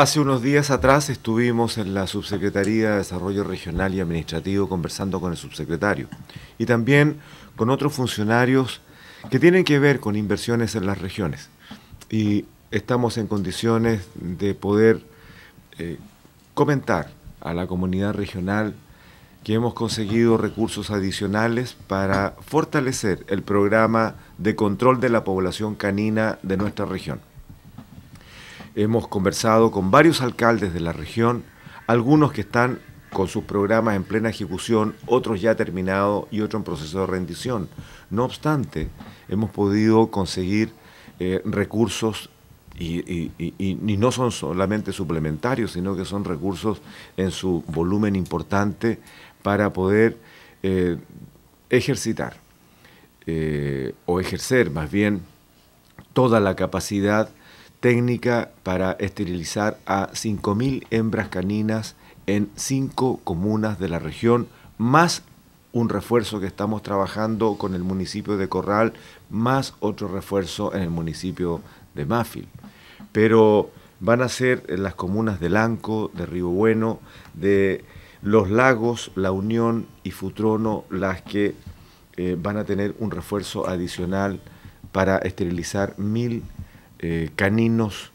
Hace unos días atrás estuvimos en la Subsecretaría de Desarrollo Regional y Administrativo conversando con el subsecretario y también con otros funcionarios que tienen que ver con inversiones en las regiones. Y estamos en condiciones de poder eh, comentar a la comunidad regional que hemos conseguido recursos adicionales para fortalecer el programa de control de la población canina de nuestra región. Hemos conversado con varios alcaldes de la región, algunos que están con sus programas en plena ejecución, otros ya terminados y otros en proceso de rendición. No obstante, hemos podido conseguir eh, recursos y, no son solamente suplementarios, sino que son recursos en su volumen importante para poder eh, ejercitar eh, o ejercer más bien toda la capacidad técnica para esterilizar a 5.000 hembras caninas en cinco comunas de la región, más un refuerzo que estamos trabajando con el municipio de Corral, más otro refuerzo en el municipio de Mafil. Pero van a ser las comunas de Lanco, de Río Bueno, de Los Lagos, La Unión y Futrono las que eh, van a tener un refuerzo adicional para esterilizar mil eh, caninos,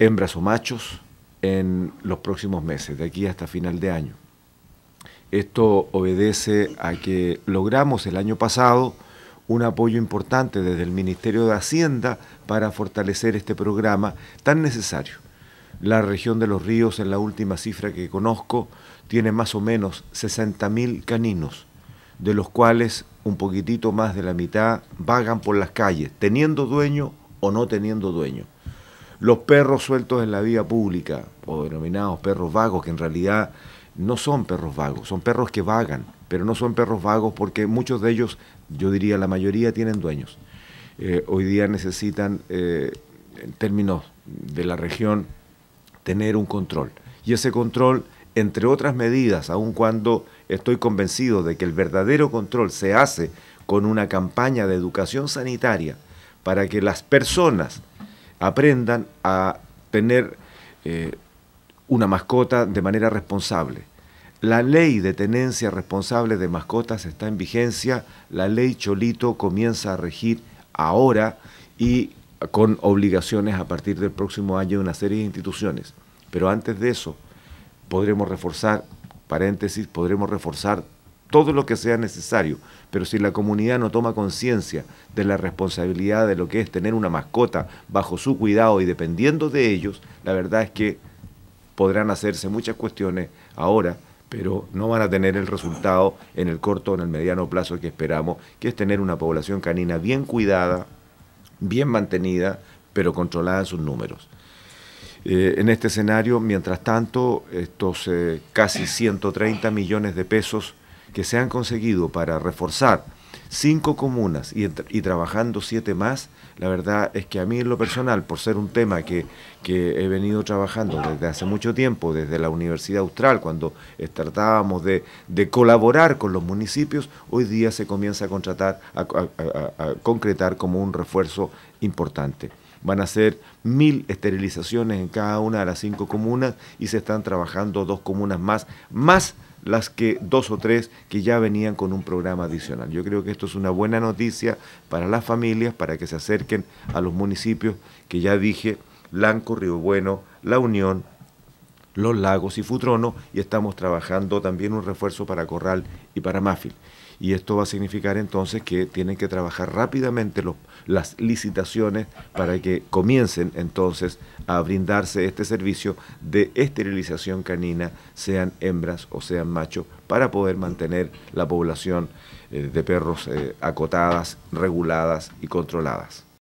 hembras o machos, en los próximos meses, de aquí hasta final de año. Esto obedece a que logramos el año pasado un apoyo importante desde el Ministerio de Hacienda para fortalecer este programa tan necesario. La región de los ríos, en la última cifra que conozco, tiene más o menos 60.000 caninos, de los cuales un poquitito más de la mitad vagan por las calles, teniendo dueño o no teniendo dueño. Los perros sueltos en la vía pública, o denominados perros vagos, que en realidad no son perros vagos, son perros que vagan, pero no son perros vagos porque muchos de ellos, yo diría la mayoría, tienen dueños. Eh, hoy día necesitan, eh, en términos de la región, tener un control. Y ese control, entre otras medidas, aun cuando estoy convencido de que el verdadero control se hace con una campaña de educación sanitaria, para que las personas aprendan a tener eh, una mascota de manera responsable. La ley de tenencia responsable de mascotas está en vigencia, la ley Cholito comienza a regir ahora y con obligaciones a partir del próximo año de una serie de instituciones. Pero antes de eso, podremos reforzar, paréntesis, podremos reforzar todo lo que sea necesario. Pero si la comunidad no toma conciencia de la responsabilidad de lo que es tener una mascota bajo su cuidado y dependiendo de ellos, la verdad es que podrán hacerse muchas cuestiones ahora, pero no van a tener el resultado en el corto o en el mediano plazo que esperamos, que es tener una población canina bien cuidada, bien mantenida, pero controlada en sus números. Eh, en este escenario, mientras tanto, estos eh, casi 130 millones de pesos que se han conseguido para reforzar cinco comunas y, trabajando siete más, la verdad es que a mí en lo personal, por ser un tema que, que he venido trabajando desde hace mucho tiempo, desde la Universidad Austral, cuando tratábamos de, colaborar con los municipios, hoy día se comienza a contratar, a concretar como un refuerzo importante van a ser mil esterilizaciones en cada una de las cinco comunas y se están trabajando dos comunas más, más las que dos o tres que ya venían con un programa adicional. Yo creo que esto es una buena noticia para las familias, para que se acerquen a los municipios que ya dije, Blanco, Río Bueno, La Unión, los Lagos y Futrono y estamos trabajando también un refuerzo para Corral y para Mafil. Y esto va a significar entonces que tienen que trabajar rápidamente las licitaciones para que comiencen entonces a brindarse este servicio de esterilización canina, sean hembras o sean machos, para poder mantener la población eh, de perros eh, acotadas, reguladas y controladas.